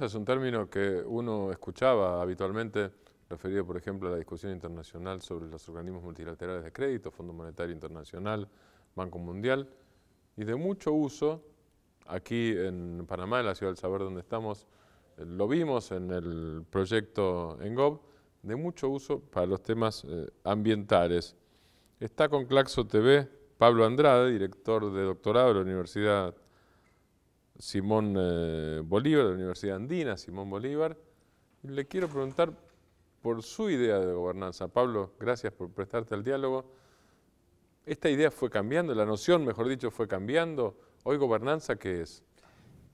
es un término que uno escuchaba habitualmente, referido por ejemplo a la discusión internacional sobre los organismos multilaterales de crédito, Fondo Monetario Internacional, Banco Mundial, y de mucho uso aquí en Panamá, en la ciudad del saber donde estamos, eh, lo vimos en el proyecto ENGOB, de mucho uso para los temas eh, ambientales. Está con Claxo TV Pablo Andrade, director de doctorado de la Universidad Simón eh, Bolívar, de la Universidad Andina, Simón Bolívar. Le quiero preguntar por su idea de gobernanza. Pablo, gracias por prestarte al diálogo. ¿Esta idea fue cambiando? ¿La noción, mejor dicho, fue cambiando? ¿Hoy gobernanza qué es?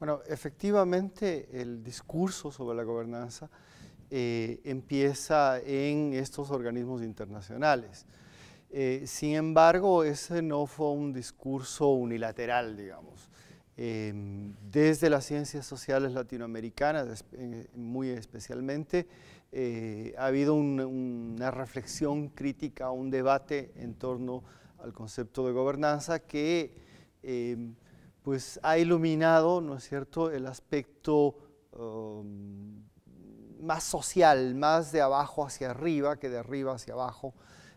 Bueno, efectivamente el discurso sobre la gobernanza eh, empieza en estos organismos internacionales. Eh, sin embargo, ese no fue un discurso unilateral, digamos. Em, desde las ciencias sociales latinoamericanas, muy especialmente, eh, ha habido una reflexión crítica, un debate en torno al concepto de gobernanza que em, pues ha iluminado, ¿no es cierto?, el aspecto um, más social, más de abajo hacia arriba que de arriba hacia abajo,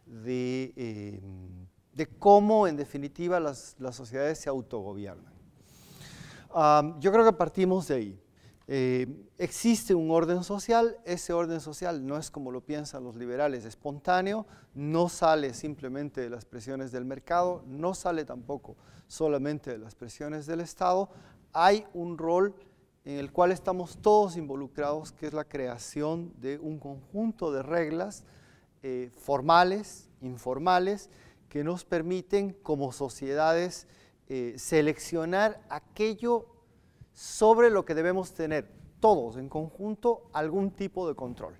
de, em, cómo en definitiva las sociedades se autogobiernan yo creo que partimos de ahí. Eh, existe un orden social, ese orden social no es como lo piensan los liberales, espontáneo, no sale simplemente de las presiones del mercado, no sale tampoco solamente de las presiones del Estado, hay un rol en el cual estamos todos involucrados, que es la creación de un conjunto de reglas eh, formales, informales, que nos permiten como sociedades eh, seleccionar aquello sobre lo que debemos tener todos en conjunto algún tipo de control,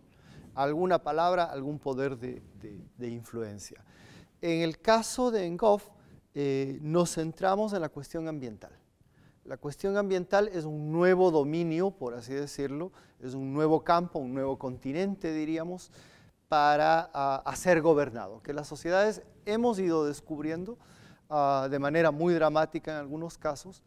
alguna palabra, algún poder de, influencia. En el caso de Engoff, eh, nos centramos en la cuestión ambiental. La cuestión ambiental es un nuevo dominio, por así decirlo, es un nuevo campo, un nuevo continente, diríamos, para ah, hacer gobernado, que las sociedades hemos ido descubriendo Ah, de manera muy dramática en algunos casos,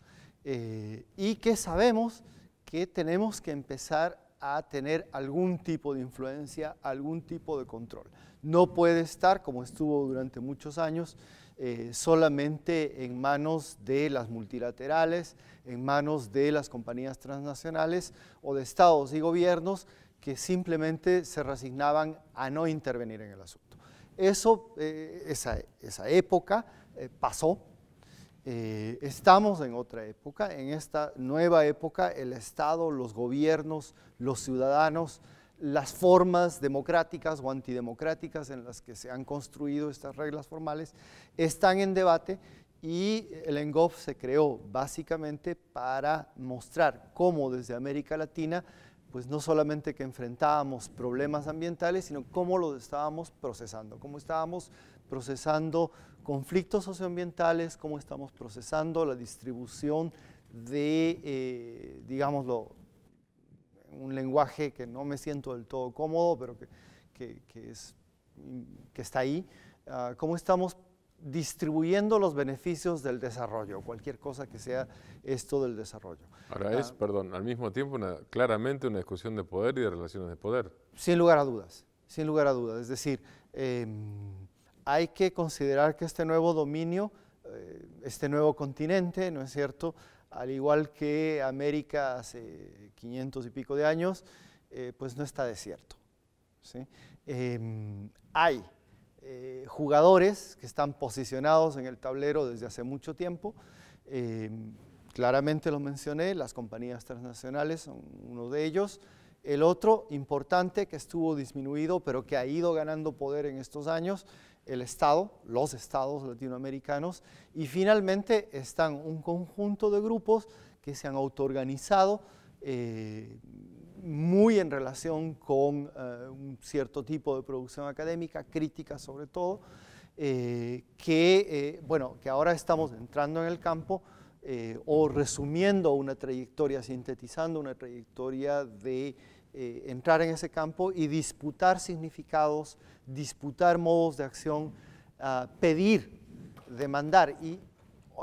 eh, y que sabemos que tenemos que empezar a tener algún tipo de influencia, algún tipo de control. No puede estar, como estuvo durante muchos años, eh, solamente en manos de las multilaterales, en manos de las compañías transnacionales o de estados y gobiernos que simplemente se resignaban a no intervenir en el asunto. Eso, eh, esa, época eh, pasó. Eh, estamos en otra época. En esta nueva época, el Estado, los gobiernos, los ciudadanos, las formas democráticas o antidemocráticas en las que se han construido estas reglas formales están en debate y el ENGOF se creó básicamente para mostrar cómo desde América Latina pues no solamente que enfrentábamos problemas ambientales, sino cómo los estábamos procesando, cómo estábamos procesando conflictos socioambientales, cómo estamos procesando la distribución de, eh, digámoslo, un lenguaje que no me siento del todo cómodo, pero que, es, que está ahí, ah, cómo estamos distribuyendo los beneficios del desarrollo, cualquier cosa que sea esto del desarrollo. Ahora es, ah. perdón, al mismo tiempo claramente una discusión de poder y de relaciones de poder. Sin lugar a dudas, sin lugar a dudas. Es decir, em, hay que considerar que este nuevo dominio, eh, este nuevo continente, ¿no es cierto? Al igual que América hace 500 y pico de años, eh, pues no está desierto. ¿sí? Em, hay eh, jugadores que están posicionados en el tablero desde hace mucho tiempo. Eh, claramente lo mencioné, las compañías transnacionales son uno de ellos. El otro importante que estuvo disminuido, pero que ha ido ganando poder en estos años, el Estado, los Estados latinoamericanos, y finalmente están un conjunto de grupos que se han autoorganizado eh, muy en relación con eh, un cierto tipo de producción académica, crítica sobre todo, eh, que, eh, bueno, que ahora estamos entrando en el campo o resumiendo una trayectoria, sintetizando una trayectoria de entrar en ese campo y disputar significados, disputar modos de acción, ah, pedir, demandar y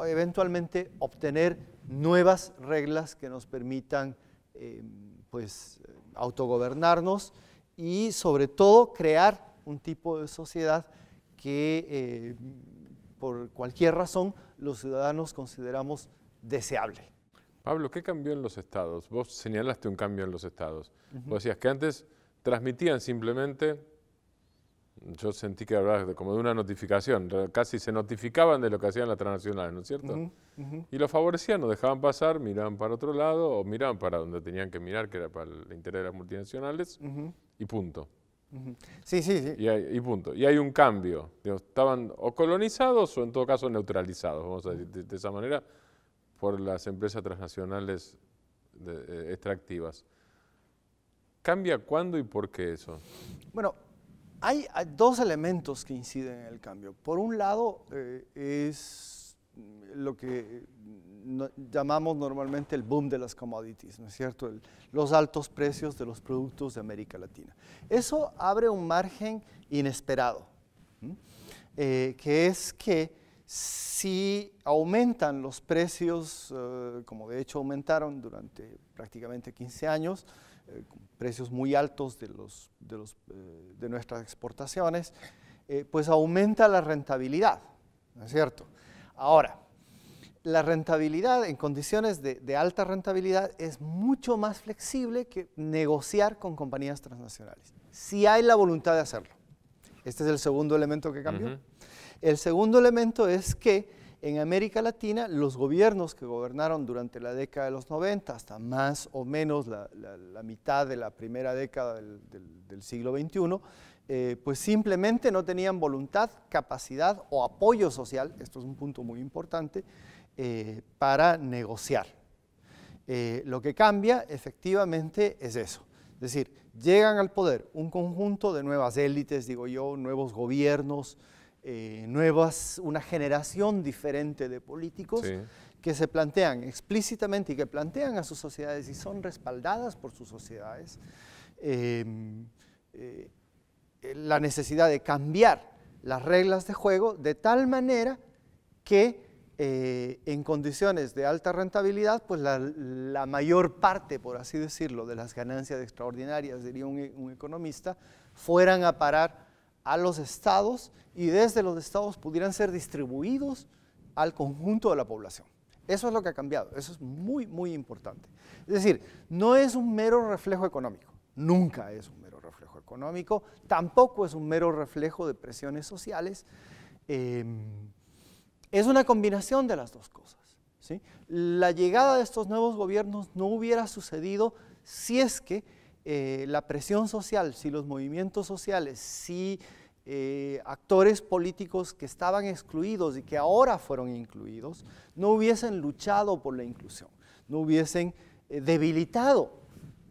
eventualmente obtener nuevas reglas que nos permitan em, pues, autogobernarnos y sobre todo crear un tipo de sociedad que eh, por cualquier razón los ciudadanos consideramos deseable. Pablo, ¿qué cambió en los estados? Vos señalaste un cambio en los estados. Vos decías que antes transmitían simplemente yo sentí que hablabas como de una notificación, casi se notificaban de lo que hacían las transnacionales, ¿no es cierto? Y los favorecían, no dejaban pasar, miraban para otro lado o miraban para donde tenían que mirar, que era para el interés de las multinacionales, y punto. Sí, sí, sí. Y, punto. Y hay un cambio. estaban o colonizados o en todo caso neutralizados, vamos a decir, de, esa manera, por las empresas transnacionales eh, extractivas. ¿Cambia cuándo y por qué eso? Bueno, hay, dos elementos que inciden en el cambio. Por un lado eh, es lo que mm, llamamos normalmente el boom de las commodities, ¿no es cierto? los altos precios de los productos de América Latina. Eso abre un margen inesperado, eh, que es que si aumentan los precios, eh, como de hecho aumentaron durante prácticamente 15 años, precios muy altos de, los, de, los, eh, de nuestras exportaciones, eh, pues aumenta la rentabilidad, ¿no es cierto? Ahora, la rentabilidad en condiciones de, alta rentabilidad es mucho más flexible que negociar con compañías transnacionales, si hay la voluntad de hacerlo. Este es el segundo elemento que cambió. El segundo elemento es que en América Latina, los gobiernos que gobernaron durante la década de los 90, hasta más o menos la, mitad de la primera década del, siglo XXI, eh, pues simplemente no tenían voluntad, capacidad o apoyo social, esto es un punto muy importante, eh, para negociar. Eh, lo que cambia efectivamente es eso. Es decir, llegan al poder un conjunto de nuevas élites, digo yo, nuevos gobiernos, eh, nuevas, una generación diferente de políticos que se plantean explícitamente y que plantean a sus sociedades y son respaldadas por sus sociedades em, eh, la necesidad de cambiar las reglas de juego de tal manera que eh, en condiciones de alta rentabilidad, pues la, mayor parte, por así decirlo, de las ganancias extraordinarias, diría un economista, fueran a parar a los estados y desde los estados pudieran ser distribuidos al conjunto de la población. Eso es lo que ha cambiado, eso es muy, muy importante. Es decir, no es un mero reflejo económico, nunca es un mero reflejo económico, tampoco es un mero reflejo de presiones sociales, em, es una combinación de las dos cosas. La llegada de estos nuevos gobiernos no hubiera sucedido si es que eh, la presión social, si los movimientos sociales, si eh, actores políticos que estaban excluidos y que ahora fueron incluidos, no hubiesen luchado por la inclusión, no hubiesen eh, debilitado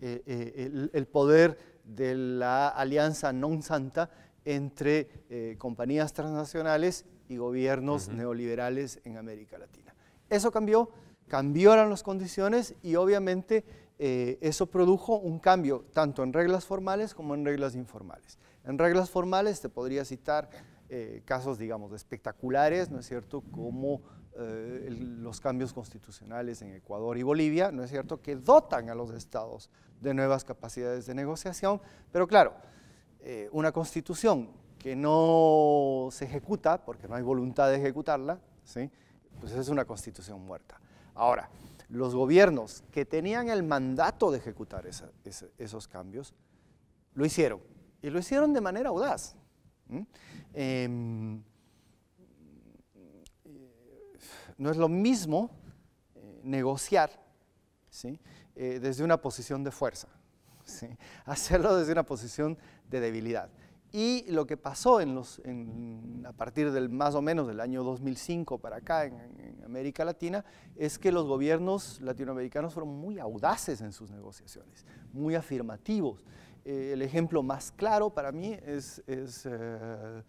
el, poder de la alianza non santa entre compañías transnacionales y gobiernos neoliberales en América Latina. Eso cambió, cambiaron las condiciones y obviamente eh, eso produjo un cambio tanto en reglas formales como en reglas informales. En reglas formales te podría citar eh, casos, digamos, espectaculares, ¿no es cierto?, como eh, los cambios constitucionales en Ecuador y Bolivia, ¿no es cierto?, que dotan a los estados de nuevas capacidades de negociación, pero claro, una constitución que no se ejecuta, porque no hay voluntad de ejecutarla, ¿sí? pues es una constitución muerta. Ahora, los gobiernos que tenían el mandato de ejecutar esos cambios, lo hicieron. Y lo hicieron de manera audaz. ¿Mm? Em, no es lo mismo eh, negociar eh, desde una posición de fuerza, hacerlo desde una posición de debilidad. Y lo que pasó a partir del más o menos del año 2005 para acá en, América Latina es que los gobiernos latinoamericanos fueron muy audaces en sus negociaciones, muy afirmativos. Eh, el ejemplo más claro para mí es, eh,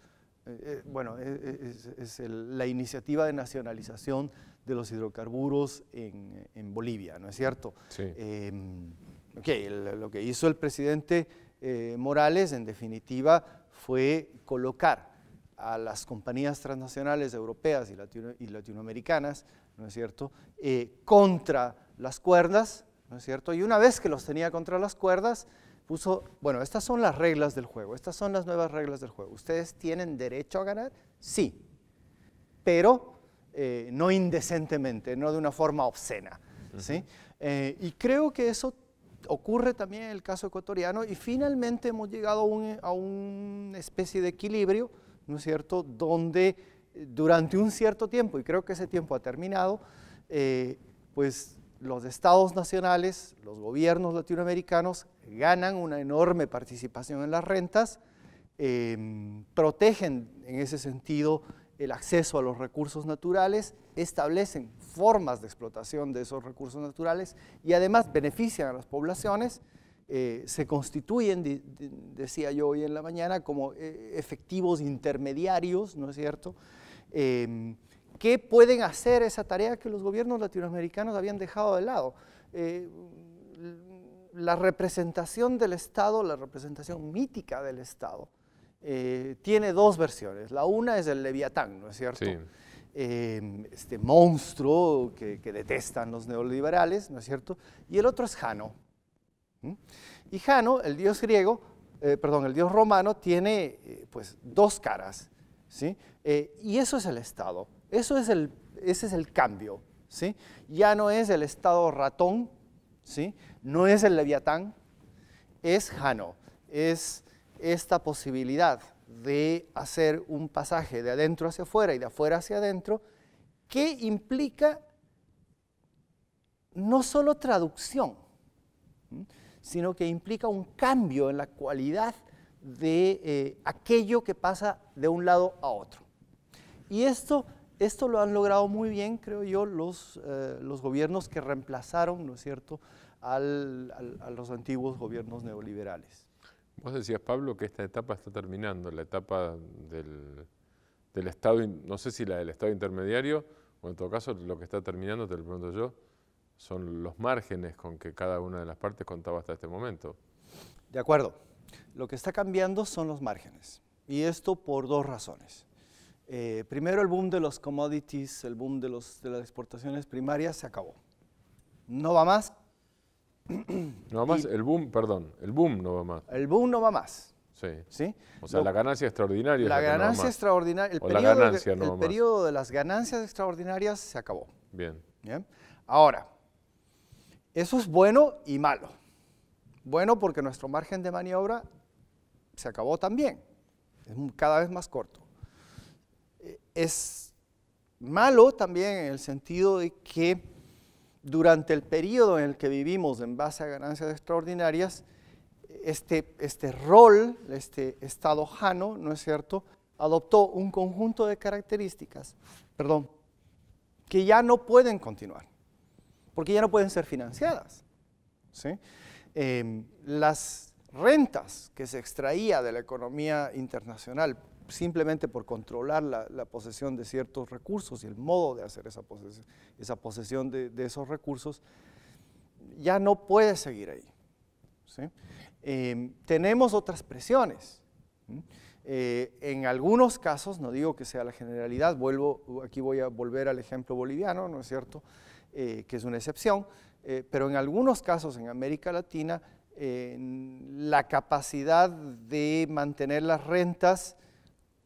eh, bueno, es, la iniciativa de nacionalización de los hidrocarburos en, Bolivia, ¿no es cierto? Sí. Em, lo que hizo el presidente eh, Morales, en definitiva, fue colocar a las compañías transnacionales europeas y, latinoamericanas, ¿no es cierto?, eh, contra las cuerdas, ¿no es cierto? Y una vez que los tenía contra las cuerdas, puso, bueno, estas son las reglas del juego, estas son las nuevas reglas del juego. ¿Ustedes tienen derecho a ganar? Sí, pero eh, no indecentemente, no de una forma obscena. ¿sí? y creo que eso ocurre también en el caso ecuatoriano y finalmente hemos llegado a una especie de equilibrio, ¿no es cierto?, donde eh, durante un cierto tiempo, y creo que ese tiempo ha terminado, eh, pues los estados nacionales, los gobiernos latinoamericanos ganan una enorme participación en las rentas, em, protegen en ese sentido el acceso a los recursos naturales, establecen formas de explotación de esos recursos naturales y además benefician a las poblaciones, eh, se constituyen, decía yo hoy en la mañana, como eh, efectivos intermediarios, ¿no es cierto?, eh, em, que pueden hacer esa tarea que los gobiernos latinoamericanos habían dejado de lado eh, la representación del Estado, la representación mítica del Estado, eh, tiene dos versiones. La una es el Leviatán, ¿no es cierto? Em, este monstruo que, detestan los neoliberales, ¿no es cierto? Y el otro es Jano. ¿Mm? Y Jano, el dios griego, eh, perdón, el dios romano, tiene eh, pues dos caras, ¿sí? y eso es el Estado, eso es el, ese es el cambio, ¿sí? Ya no es el Estado ratón, ¿sí? No es el Leviatán, es Jano, es esta posibilidad de hacer un pasaje de adentro hacia afuera y de afuera hacia adentro, que implica no solo traducción, sino que implica un cambio en la cualidad de eh, aquello que pasa de un lado a otro. Y esto, esto lo han logrado muy bien, creo yo, los, eh, gobiernos que reemplazaron, ¿no es cierto?, a los antiguos gobiernos neoliberales. Vos decías, Pablo, que esta etapa está terminando, la etapa del, Estado, no sé si la del Estado intermediario, o en todo caso lo que está terminando, te lo pregunto yo, son los márgenes con que cada una de las partes contaba hasta este momento. De acuerdo. Lo que está cambiando son los márgenes. Y esto por dos razones. Eh, primero, el boom de los commodities, el boom de, los, de las exportaciones primarias se acabó. No va más, no va más, el boom, perdón, el boom no va más. El boom no va más. Sí. ¿sí? O sea, la ganancia extraordinaria. La ganancia extraordinaria, el, periodo, de, las ganancias extraordinarias se acabó. Bien. Bien. Ahora, eso es bueno y malo. Bueno porque nuestro margen de maniobra se acabó también, es cada vez más corto. E, es malo también en el sentido de que durante el periodo en el que vivimos en base a ganancias extraordinarias, este, este rol, este estado jano, ¿no es cierto?, adoptó un conjunto de características, perdón, que ya no pueden continuar, porque ya no pueden ser financiadas. Em, las rentas que se extraía de la economía internacional simplemente por controlar la, posesión de ciertos recursos y el modo de hacer esa posesión, esa posesión de, esos recursos, ya no puede seguir ahí. Em, tenemos otras presiones. Eh, en algunos casos, no digo que sea la generalidad, vuelvo, aquí voy a volver al ejemplo boliviano, ¿no es cierto?, eh, que es una excepción, eh, pero en algunos casos en América Latina, la capacidad de mantener las rentas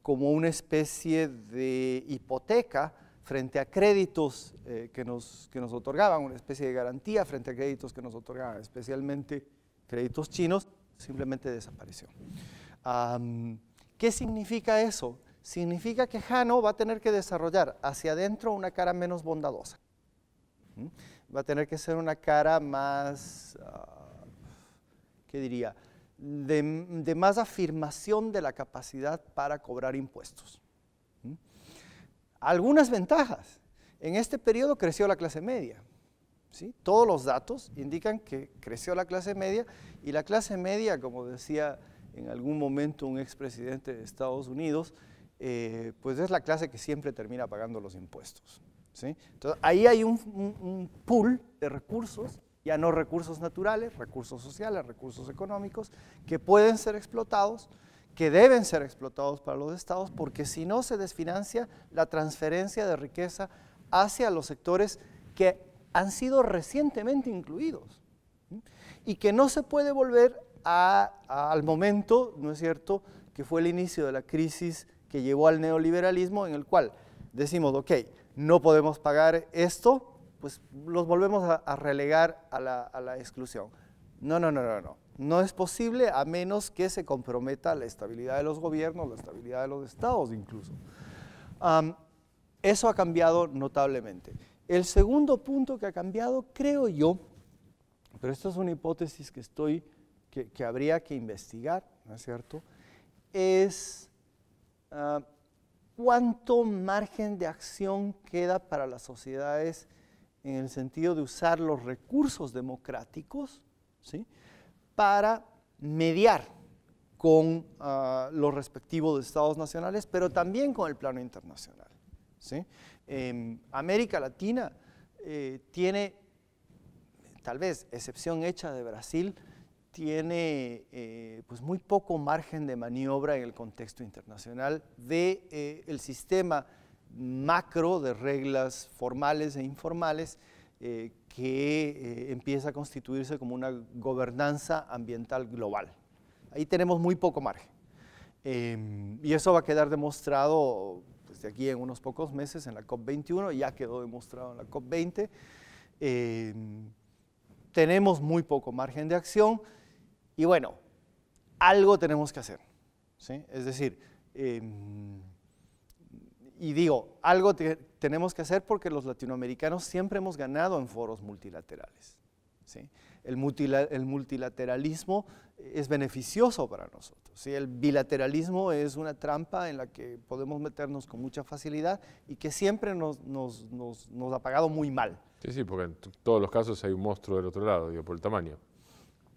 como una especie de hipoteca frente a créditos eh, que, nos, nos otorgaban, una especie de garantía frente a créditos que nos otorgaban, especialmente créditos chinos, simplemente desapareció. ¿Qué significa eso? Significa que Jano va a tener que desarrollar hacia adentro una cara menos bondadosa. ¿Mm? Va a tener que ser una cara más, ah, ¿qué diría? de, más afirmación de la capacidad para cobrar impuestos. ¿Mm? Algunas ventajas. En este periodo creció la clase media. ¿sí? Todos los datos indican que creció la clase media y la clase media, como decía en algún momento un expresidente de Estados Unidos, eh, pues es la clase que siempre termina pagando los impuestos. ¿sí? Entonces, ahí hay un pool de recursos ya no recursos naturales, recursos sociales, recursos económicos, que pueden ser explotados, que deben ser explotados para los estados, porque si no se desfinancia la transferencia de riqueza hacia los sectores que han sido recientemente incluidos y que no se puede volver al momento, ¿no es cierto?, que fue el inicio de la crisis que llevó al neoliberalismo en el cual decimos, ok, no podemos pagar esto, pues los volvemos a, relegar a la, exclusión. No, no, no, no, no. No es posible a menos que se comprometa la estabilidad de los gobiernos, la estabilidad de los estados incluso. eso ha cambiado notablemente. El segundo punto que ha cambiado, creo yo, pero esto es una hipótesis que estoy, que, habría que investigar, ¿no es cierto? Es ah, cuánto margen de acción queda para las sociedades en el sentido de usar los recursos democráticos para mediar con ah, los respectivos estados nacionales, pero también con el plano internacional. Em, América Latina eh, tiene, tal vez excepción hecha de Brasil, tiene eh, pues muy poco margen de maniobra en el contexto internacional del de, eh, el sistema macro de reglas formales e informales eh, que eh, empieza a constituirse como una gobernanza ambiental global. Ahí tenemos muy poco margen. Em, y eso va a quedar demostrado desde pues, aquí en unos pocos meses en la COP21, ya quedó demostrado en la COP20. Em, tenemos muy poco margen de acción y bueno, algo tenemos que hacer. Es decir, em, y digo, algo que tenemos que hacer porque los latinoamericanos siempre hemos ganado en foros multilaterales. ¿sí? El, el, multilateralismo es beneficioso para nosotros. ¿sí? El bilateralismo es una trampa en la que podemos meternos con mucha facilidad y que siempre nos, nos, nos, nos ha pagado muy mal. Sí, sí, porque en todos los casos hay un monstruo del otro lado, digo, por el tamaño.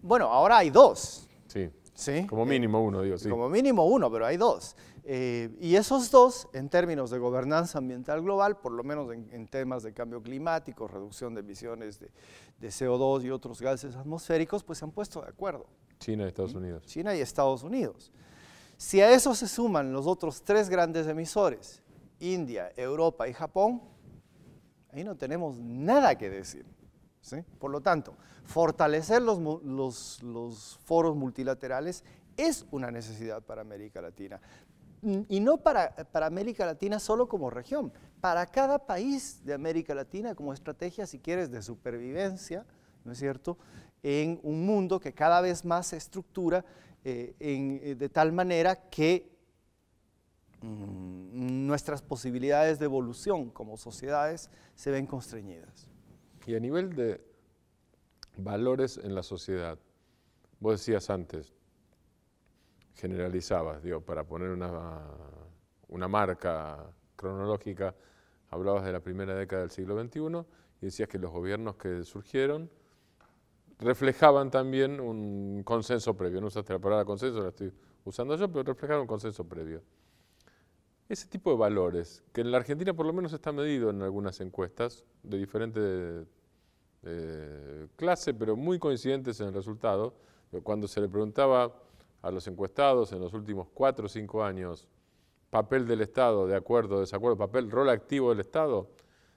Bueno, ahora hay dos. Sí. ¿Sí? Como mínimo uno, digo, sí. Como mínimo uno, pero hay dos. Eh, y esos dos, en términos de gobernanza ambiental global, por lo menos en, temas de cambio climático, reducción de emisiones de, CO2 y otros gases atmosféricos, pues se han puesto de acuerdo. China y Estados ¿Mm? Unidos. China y Estados Unidos. Si a eso se suman los otros tres grandes emisores, India, Europa y Japón, ahí no tenemos nada que decir. Por lo tanto, fortalecer los, los foros multilaterales es una necesidad para América Latina y no para, para América Latina solo como región, para cada país de América Latina como estrategia, si quieres, de supervivencia, ¿no es cierto?, en un mundo que cada vez más se estructura eh, eh, de tal manera que mm, nuestras posibilidades de evolución como sociedades se ven constreñidas. Y a nivel de valores en la sociedad, vos decías antes, generalizabas, digo, para poner una, marca cronológica, hablabas de la primera década del siglo XXI y decías que los gobiernos que surgieron reflejaban también un consenso previo. No usaste la palabra consenso, la estoy usando yo, pero reflejaban un consenso previo. Ese tipo de valores, que en la Argentina por lo menos está medido en algunas encuestas de diferente eh, clase, pero muy coincidentes en el resultado. Cuando se le preguntaba a los encuestados en los últimos cuatro o cinco años, papel del Estado, de acuerdo, desacuerdo, papel, rol activo del Estado,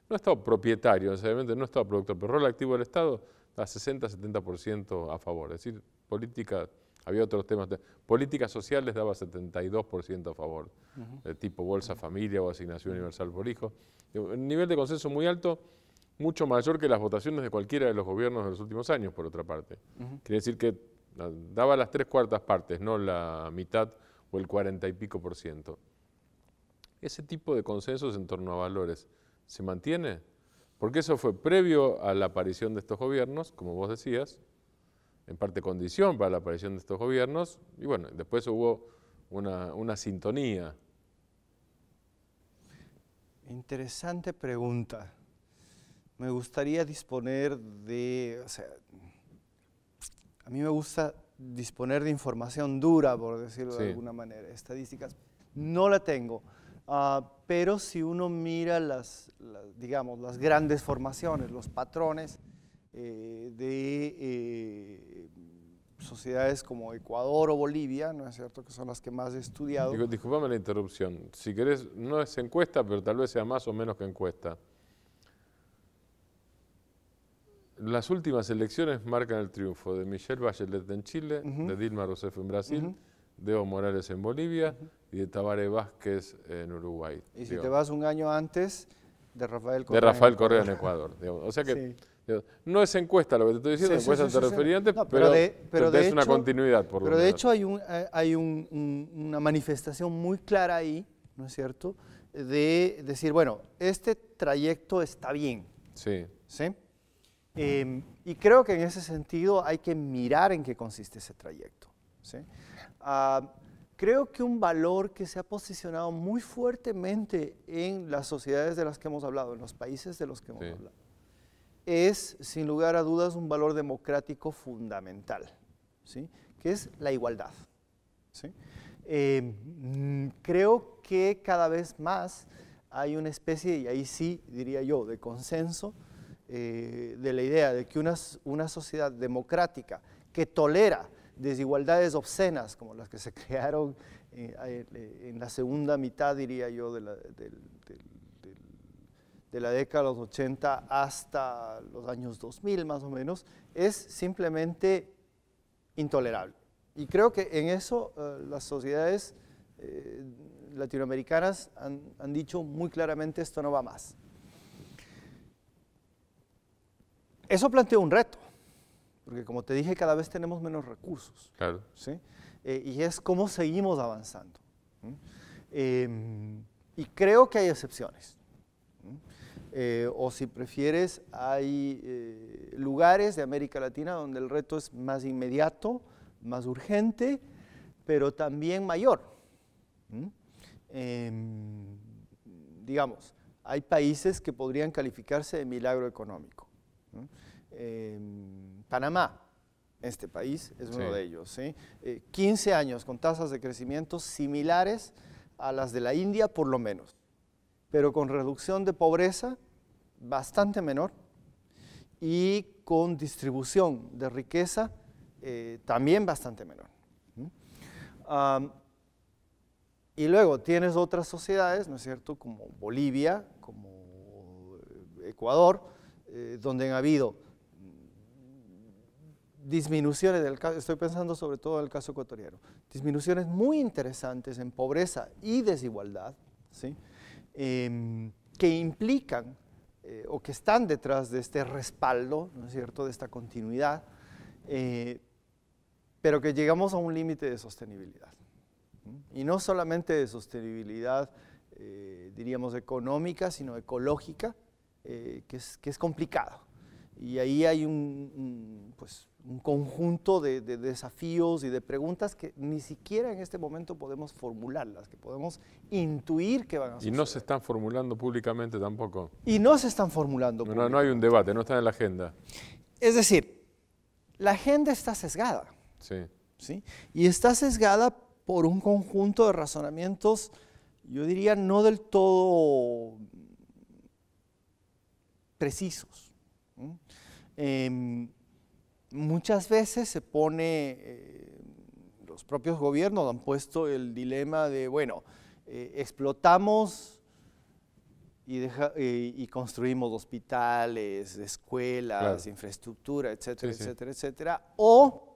no Estado propietario, necesariamente no Estado productor, pero rol activo del Estado, a 60-70% a favor. Es decir, política, había otros temas, políticas sociales daba 72% a favor, eh, tipo bolsa familia o asignación universal por hijo. Un nivel de consenso muy alto, mucho mayor que las votaciones de cualquiera de los gobiernos de los últimos años, por otra parte. Quiere decir que daba las tres cuartas partes, no la mitad o el cuarenta y pico por ciento. Ese tipo de consensos en torno a valores se mantiene, porque eso fue previo a la aparición de estos gobiernos, como vos decías, en parte condición para la aparición de estos gobiernos, y bueno, después hubo una, sintonía. Interesante pregunta. Me gustaría disponer de, a mí me gusta disponer de información dura, por decirlo de alguna manera, estadísticas. No la tengo, ah, pero si uno mira las, digamos, las grandes formaciones, los patrones eh, de eh, sociedades como Ecuador o Bolivia, ¿no es cierto?, que son las que más he estudiado. Disculpame la interrupción. Si querés, no es encuesta, pero tal vez sea más o menos que encuesta. las últimas elecciones marcan el triunfo de Michelle Bachelet en Chile, de Dilma Rousseff en Brasil, de Evo Morales en Bolivia y de Tabaré Vázquez en Uruguay. Y si te vas un año antes, de Rafael Correa. De Rafael Correa en Ecuador. O sea que no es encuesta lo que te estoy diciendo, encuesta te pero, de, es una continuidad Pero de hecho hay, un, eh, hay una manifestación muy clara ahí, ¿no es cierto?, de decir, bueno, este trayecto está bien. Sí. ¿Sí? Em, y creo que en ese sentido hay que mirar en qué consiste ese trayecto. Ah, creo que un valor que se ha posicionado muy fuertemente en las sociedades de las que hemos hablado, en los países de los que hemos hablado, es sin lugar a dudas un valor democrático fundamental, que es la igualdad. Em, creo que cada vez más hay una especie, y ahí sí diría yo, de consenso, eh, de la idea de que una, una sociedad democrática que tolera desigualdades obscenas como las que se crearon eh, eh, en la segunda mitad, diría yo, de la, década de los 80 hasta los años 2000 más o menos, es simplemente intolerable. Y creo que en eso las sociedades latinoamericanas han dicho muy claramente esto no va más. Eso plantea un reto, porque como te dije, cada vez tenemos menos recursos. Claro. Eh, y es cómo seguimos avanzando. Em, y creo que hay excepciones. Eh, o si prefieres, hay eh, lugares de América Latina donde el reto es más inmediato, más urgente, pero también mayor. Em, digamos, hay países que podrían calificarse de milagro económico Em, Panamá, este país, es uno de ellos. 15 eh, años con tasas de crecimiento similares a las de la India, por lo menos, pero con reducción de pobreza bastante menor y con distribución de riqueza eh, también bastante menor. y luego tienes otras sociedades, ¿no es cierto?, como Bolivia, como eh, Ecuador, eh, donde han habido disminuciones del caso, estoy pensando sobre todo en el caso ecuatoriano, disminuciones muy interesantes en pobreza y desigualdad, em, que implican eh, o que están detrás de este respaldo, de esta continuidad, eh, pero que llegamos a un límite de sostenibilidad. Y no solamente de sostenibilidad, diríamos, económica, sino ecológica, eh, que, es, que, es, complicado. Y ahí hay un, pues, un conjunto de, desafíos y de preguntas que ni siquiera en este momento podemos formularlas, que podemos intuir que van a ser. Y no se están formulando públicamente tampoco. Y no se están formulando no, públicamente. No hay un debate, no está en la agenda. Es decir, la agenda está sesgada. Sí. ¿sí? Y está sesgada por un conjunto de razonamientos, yo diría, no del todo precisos. Em, muchas veces se pone, eh, los propios gobiernos han puesto el dilema de, bueno, eh, explotamos eh, y, construimos hospitales, escuelas, infraestructura, etcétera, etcétera, etcétera, o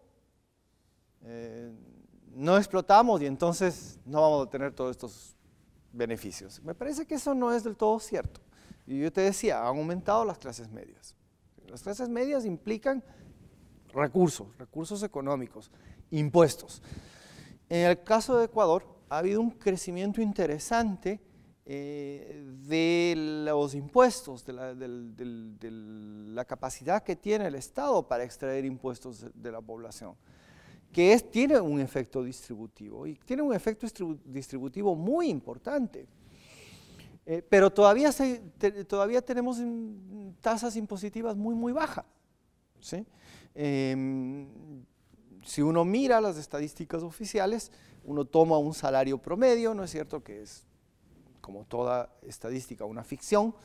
no explotamos y entonces no vamos a tener todos estos beneficios. Me parece que eso no es del todo cierto. Y yo te decía, han aumentado las clases medias. Las clases medias implican recursos, recursos económicos, impuestos. En el caso de Ecuador ha habido un crecimiento interesante eh, de los impuestos, de la, capacidad que tiene el Estado para extraer impuestos de, la población, que tiene un efecto distributivo y tiene un efecto distributivo muy importante. Eh, pero todavía, todavía tenemos tasas impositivas muy, muy bajas. Em, si uno mira las estadísticas oficiales, uno toma un salario promedio, ¿no es cierto? Que es, como toda estadística, una ficción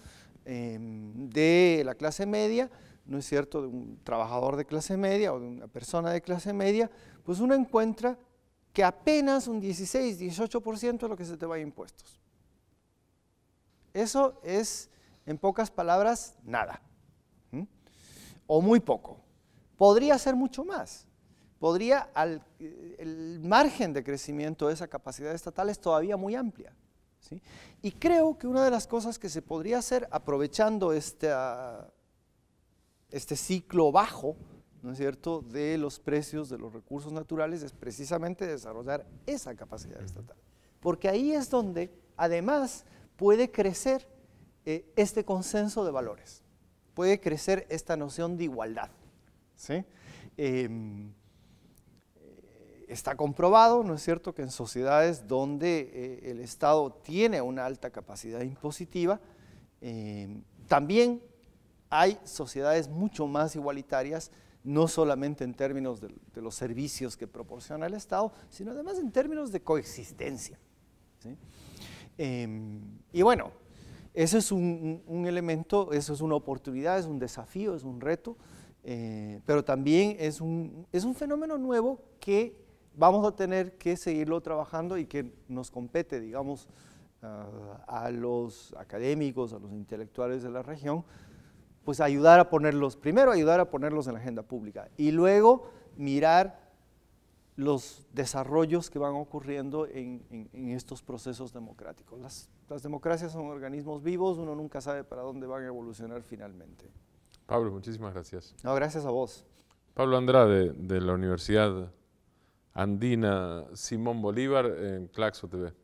em, de la clase media, ¿no es cierto? De un trabajador de clase media o de una persona de clase media, pues uno encuentra que apenas un 16, 18% es lo que se te va a impuestos. Eso es, en pocas palabras, nada. O muy poco. Podría ser mucho más. Podría, al, el margen de crecimiento de esa capacidad estatal es todavía muy amplia. Y creo que una de las cosas que se podría hacer aprovechando este, ah, este ciclo bajo, ¿no es cierto?, de los precios de los recursos naturales es precisamente desarrollar esa capacidad estatal. Porque ahí es donde, además puede crecer eh, este consenso de valores, puede crecer esta noción de igualdad. Em, eh, está comprobado, ¿no es cierto?, que en sociedades donde eh, el Estado tiene una alta capacidad impositiva, em, también hay sociedades mucho más igualitarias, no solamente en términos de, de, los servicios que proporciona el Estado, sino además en términos de coexistencia. ¿sí? Em, y bueno, eso es un, elemento, eso es una oportunidad, es un desafío, es un reto, eh, pero también es un, es un fenómeno nuevo que vamos a tener que seguirlo trabajando y que nos compete, digamos, a los académicos, a los intelectuales de la región, pues ayudar a ponerlos, primero ayudar a ponerlos en la agenda pública y luego mirar los desarrollos que van ocurriendo en, estos procesos democráticos. Las, democracias son organismos vivos, uno nunca sabe para dónde van a evolucionar finalmente. Pablo, muchísimas gracias. No, gracias a vos. Pablo Andrade, de la Universidad Andina Simón Bolívar, en Claxo TV.